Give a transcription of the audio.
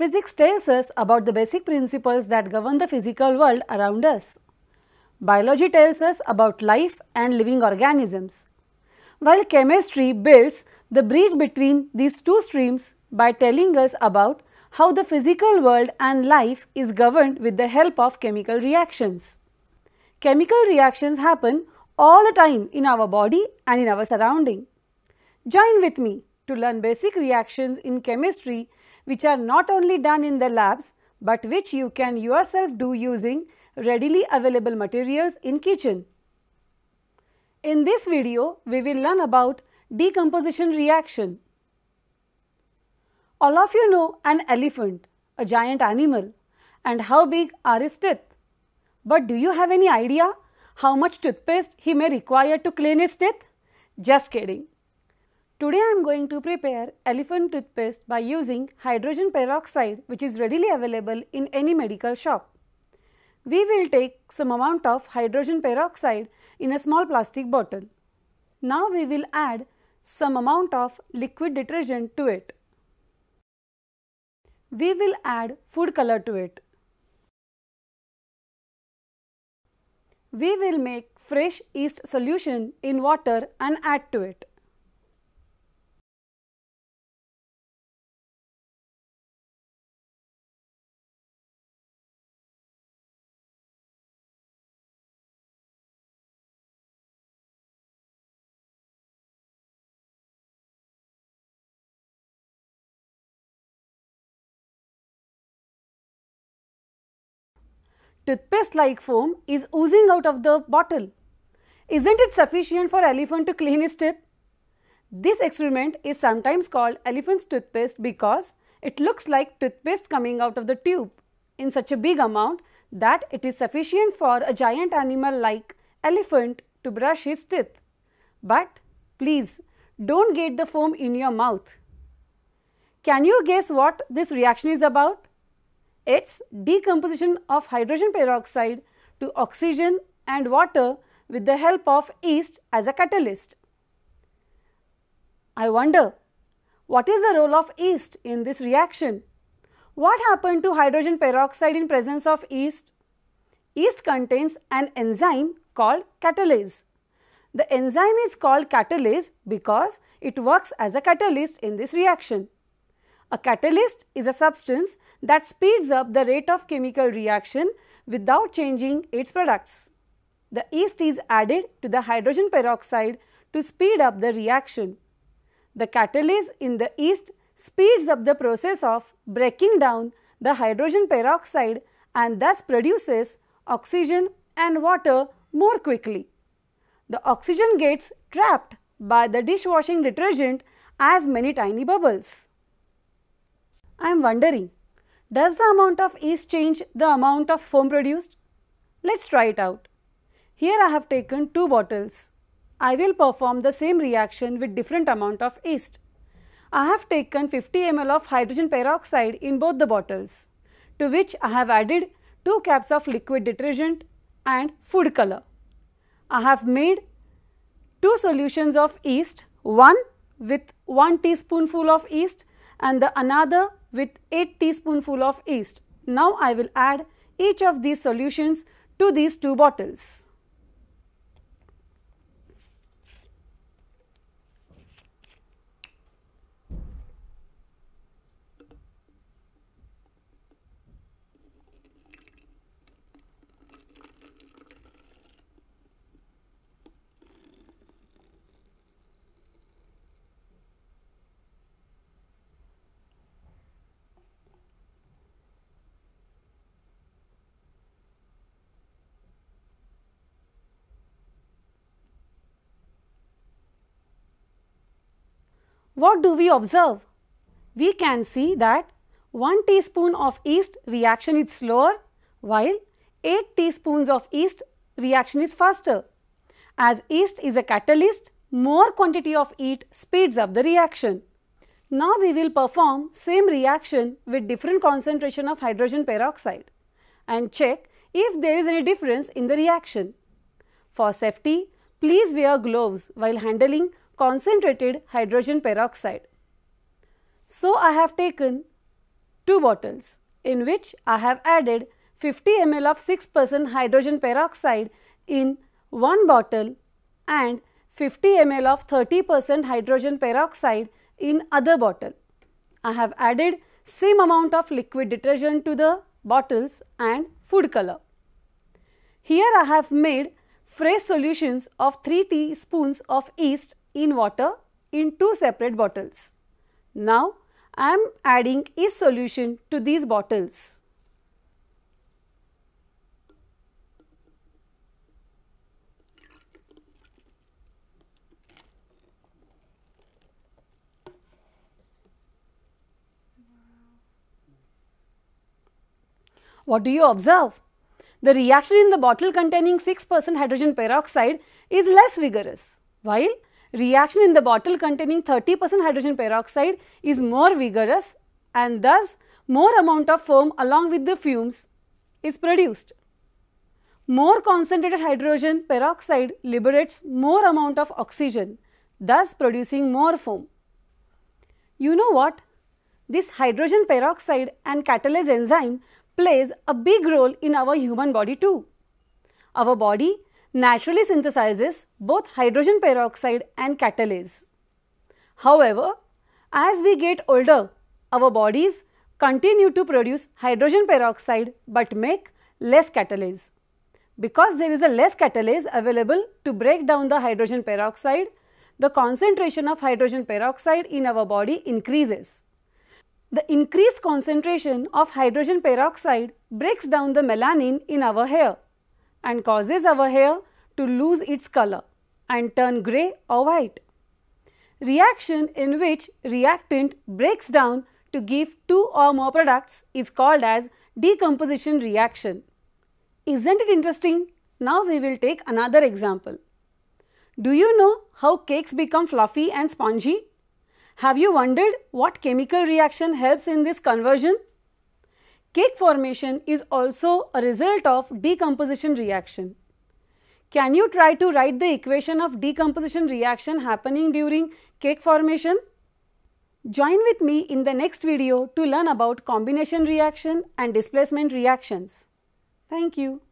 Physics tells us about the basic principles that govern the physical world around us. Biology tells us about life and living organisms. While chemistry builds the bridge between these two streams by telling us about how the physical world and life is governed with the help of chemical reactions. Chemical reactions happen all the time in our body and in our surrounding. Join with me to learn basic reactions in chemistry which are not only done in the labs but which you can yourself do using readily available materials in kitchen. In this video, we will learn about decomposition reaction. All of you know an elephant, a giant animal and how big are his teeth. But do you have any idea how much toothpaste he may require to clean his teeth? Just kidding. Today I am going to prepare elephant toothpaste by using hydrogen peroxide which is readily available in any medical shop. We will take some amount of hydrogen peroxide in a small plastic bottle. Now we will add some amount of liquid detergent to it. We will add food color to it. We will make fresh yeast solution in water and add to it. toothpaste-like foam is oozing out of the bottle. Isn't it sufficient for elephant to clean his teeth? This experiment is sometimes called elephant's toothpaste because it looks like toothpaste coming out of the tube in such a big amount that it is sufficient for a giant animal like elephant to brush his teeth. But please don't get the foam in your mouth. Can you guess what this reaction is about? its decomposition of hydrogen peroxide to oxygen and water with the help of yeast as a catalyst. I wonder, what is the role of yeast in this reaction? What happened to hydrogen peroxide in presence of yeast? Yeast contains an enzyme called catalase. The enzyme is called catalase because it works as a catalyst in this reaction. A catalyst is a substance that speeds up the rate of chemical reaction without changing its products. The yeast is added to the hydrogen peroxide to speed up the reaction. The catalyst in the yeast speeds up the process of breaking down the hydrogen peroxide and thus produces oxygen and water more quickly. The oxygen gets trapped by the dishwashing detergent as many tiny bubbles. I am wondering, does the amount of yeast change the amount of foam produced? Let's try it out. Here I have taken two bottles. I will perform the same reaction with different amount of yeast. I have taken 50 ml of hydrogen peroxide in both the bottles, to which I have added 2 cups of liquid detergent and food color. I have made two solutions of yeast, one with 1 teaspoonful of yeast and the another with 8 teaspoonful of yeast. Now I will add each of these solutions to these two bottles. What do we observe? We can see that 1 teaspoon of yeast reaction is slower while 8 teaspoons of yeast reaction is faster. As yeast is a catalyst, more quantity of yeast speeds up the reaction. Now we will perform same reaction with different concentration of hydrogen peroxide and check if there is any difference in the reaction. For safety, please wear gloves while handling concentrated hydrogen peroxide. So I have taken two bottles in which I have added 50 ml of 6% hydrogen peroxide in one bottle and 50 ml of 30% hydrogen peroxide in other bottle. I have added same amount of liquid detergent to the bottles and food color. Here I have made fresh solutions of 3 teaspoons of yeast in water in two separate bottles. Now, I am adding is solution to these bottles. What do you observe? The reaction in the bottle containing 6% hydrogen peroxide is less vigorous, while reaction in the bottle containing 30% hydrogen peroxide is more vigorous and thus more amount of foam along with the fumes is produced. More concentrated hydrogen peroxide liberates more amount of oxygen thus producing more foam. You know what? This hydrogen peroxide and catalase enzyme plays a big role in our human body too. Our body naturally synthesizes both hydrogen peroxide and catalase. However, as we get older, our bodies continue to produce hydrogen peroxide but make less catalase. Because there is a less catalase available to break down the hydrogen peroxide, the concentration of hydrogen peroxide in our body increases. The increased concentration of hydrogen peroxide breaks down the melanin in our hair and causes our hair to lose its color and turn grey or white. Reaction in which reactant breaks down to give two or more products is called as decomposition reaction. Isn't it interesting? Now we will take another example. Do you know how cakes become fluffy and spongy? Have you wondered what chemical reaction helps in this conversion? Cake formation is also a result of decomposition reaction. Can you try to write the equation of decomposition reaction happening during cake formation? Join with me in the next video to learn about combination reaction and displacement reactions. Thank you.